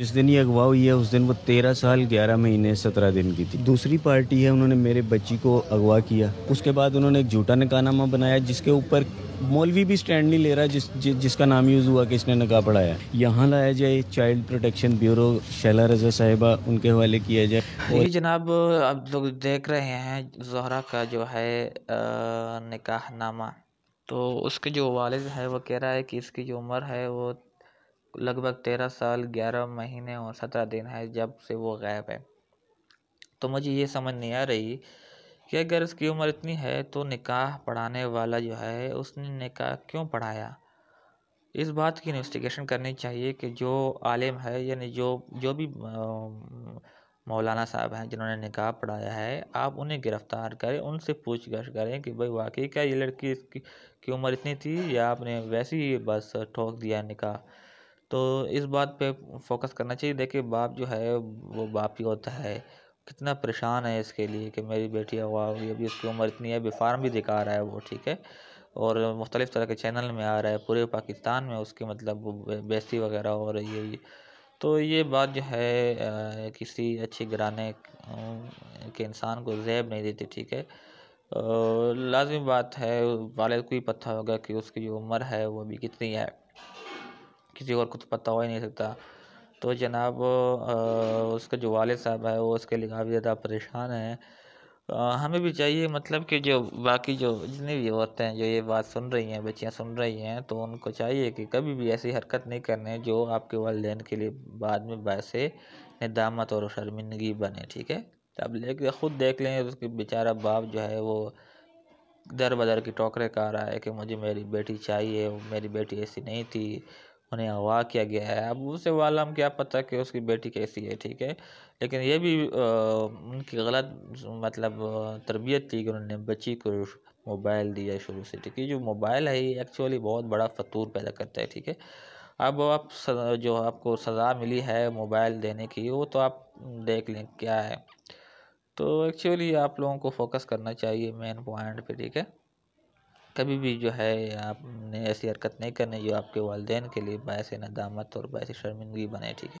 जिस दिन ये अगवा हुई है उस दिन वो तेरह साल ग्यारह महीने सत्रह दिन की थी दूसरी पार्टी है उन्होंने मेरे बच्ची को अगवा किया उसके बाद उन्होंने एक झूठा नकानामा बनाया जिसके ऊपर मौलवी भी स्टैंड नहीं ले रहा जिस जि, जिसका नाम यूज़ हुआ कि इसने नकाह पढ़ाया यहाँ लाया जाए child protection bureau Shaila Raza साहिबा उनके हवाले किया जाए और... जनाब आप लोग देख रहे हैं जहरा का जो है निकाहनामा तो उसके जो वालद है वो कह रहा है कि इसकी जो उम्र है वो लगभग तेरह साल ग्यारह महीने और सत्रह दिन है जब से वो गायब है तो मुझे ये समझ नहीं आ रही कि अगर उसकी उम्र इतनी है तो निकाह पढ़ाने वाला जो है उसने निकाह क्यों पढ़ाया इस बात की इन्वेस्टिगेशन करनी चाहिए कि जो आलिम है यानी जो जो भी मौलाना साहब हैं जिन्होंने निकाह पढ़ाया है आप उन्हें गिरफ्तार करें उनसे गछ करें कि भाई वाकई क्या ये लड़की इसकी की उम्र इतनी थी या आपने वैसे ही बस ठोक दिया निकाह तो इस बात पे फोकस करना चाहिए देखिए बाप जो है वो बाप ही होता है कितना परेशान है इसके लिए कि मेरी बेटी अगवा हुई अभी उसकी उम्र इतनी है बेफार्म भी दिखा रहा है वो ठीक है और मुख्तलिफ़ तरह के चैनल में आ रहा है पूरे पाकिस्तान में उसकी मतलब बेस्ती वगैरह हो रही है तो ये बात जो है किसी अच्छे घराने के इंसान को जैब नहीं देती ठीक है लाजमी बात है वालद को ही पता होगा कि उसकी जो उम्र है वो भी कितनी है किसी और को तो पता हो ही नहीं सकता तो जनाब उसके जो वाले साहब है वो उसके लिए काफ़ी ज़्यादा परेशान है हमें भी चाहिए मतलब कि जो बाकी जो जितनी भी औरतें हैं जो ये बात सुन रही हैं बच्चियां सुन रही हैं तो उनको चाहिए कि कभी भी ऐसी हरकत नहीं करनी जो आपके वाले के लिए बाद में वैसे निदामत और शर्मिंदगी बने ठीक है अब तो लेके ख़ुद देख लें उसके बेचारा बाप जो है वो दर बदर की टोकरे का रहा है कि मुझे मेरी बेटी चाहिए मेरी बेटी ऐसी नहीं थी उन्हें अगवा किया गया है अब उसे वाला हम क्या पता कि उसकी बेटी कैसी है ठीक है लेकिन ये भी आ, उनकी गलत मतलब तरबियत थी कि उन्होंने बच्ची को मोबाइल दिया शुरू से ठीक है जो मोबाइल है ये एक्चुअली बहुत बड़ा फतूर पैदा करता है ठीक है अब आप जो आपको सज़ा मिली है मोबाइल देने की वो तो आप देख लें क्या है तो एक्चुअली आप लोगों को फोकस करना चाहिए मेन पॉइंट पे ठीक है कभी भी जो है आपने ऐसी हरकत नहीं करनी जो आपके वालदेन के लिए बायस नदामत और बायस शर्मिंदगी बने ठीक है